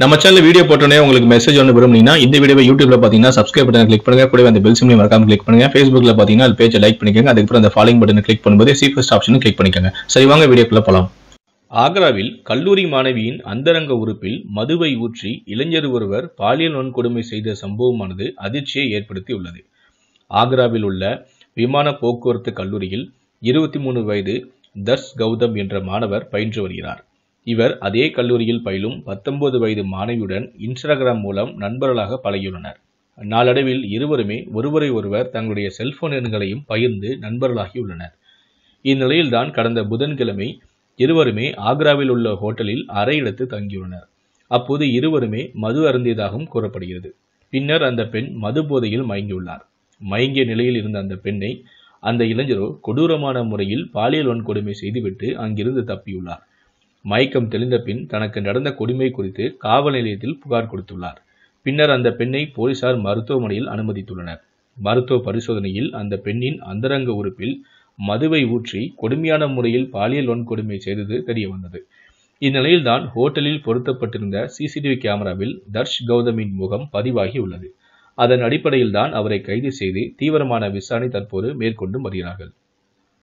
நம்ம channel video போட்டோன்னே உங்களுக்கு மெசேஜ் ஒன்று விரும்புனீங்கன்னா இந்த வீடியோ யூடியூப்ல பார்த்தீங்கன்னா சப்ஸ்கிரைப் பட்டன் கிளிக் பண்ணுங்க கூட அந்த பெல் சிம்லையும் மறக்காம கிளிக் பண்ணுங்க ஃபேஸ்புக்ல பார்த்தீங்கன்னா அது பேஜை லைக் பண்ணிக்கோங்க அதுக்கப்புறம் அந்த ஃபாலோ பட்டன் கிளிக் பண்ணும்போது சீஃபஸ்ட் ஆப்ஷனும் கிளிக் பண்ணிக்கோங்க சரி வாங்க வீடியோக்குள்ள போகலாம் ஆக்ராவில் கல்லூரி மாணவியின் அந்தரங்க உறுப்பில் மதுவை ஊற்றி இளைஞர் ஒருவர் பாலியல் வன்கொடுமை செய்த சம்பவமானது அதிர்ச்சியை ஏற்படுத்தியுள்ளது ஆக்ராவில் உள்ள விமான போக்குவரத்து கல்லூரியில் இருபத்தி மூணு வயது தர்ஷ் கௌதம் என்ற மாணவர் பயின்று வருகிறார் இவர் அதே கல்லூரியில் பயிலும் பத்தொன்பது வயது மாணவியுடன் இன்ஸ்டாகிராம் மூலம் நண்பர்களாக பழகியுள்ளனர் நாளடைவில் இருவருமே ஒருவரை ஒருவர் தங்களுடைய செல்போன் எண்களையும் பகிர்ந்து நண்பர்களாகியுள்ளனர் இந்நிலையில்தான் கடந்த புதன்கிழமை இருவருமே ஆக்ராவில் உள்ள ஹோட்டலில் அறை எடுத்து தங்கியுள்ளனர் அப்போது இருவருமே மது அருந்தியதாகவும் கூறப்படுகிறது பின்னர் அந்த பெண் மது போதையில் மயங்கியுள்ளார் மயங்கிய நிலையில் இருந்த அந்த பெண்ணை அந்த இளைஞரோ கொடூரமான முறையில் பாலியல் வன்கொடுமை செய்துவிட்டு அங்கிருந்து தப்பியுள்ளார் மயக்கம் தெளிந்த பின் தனக்கு நடந்த கொடுமை குறித்து காவல் நிலையத்தில் புகார் கொடுத்துள்ளார் பின்னர் அந்த பெண்ணை போலீசார் மருத்துவமனையில் அனுமதித்துள்ளனர் மருத்துவ பரிசோதனையில் அந்த பெண்ணின் அந்தரங்க உறுப்பில் மதுவை ஊற்றி கொடுமையான முறையில் பாலியல் வன்கொடுமை செய்தது தெரியவந்தது இந்நிலையில்தான் ஹோட்டலில் பொருத்தப்பட்டிருந்த சிசிடிவி கேமராவில் தர்ஷ் கௌதமின் முகம் பதிவாகி உள்ளது அதன் அடிப்படையில் தான் அவரை கைது செய்து தீவிரமான விசாரணை தற்போது மேற்கொண்டு வருகிறார்கள்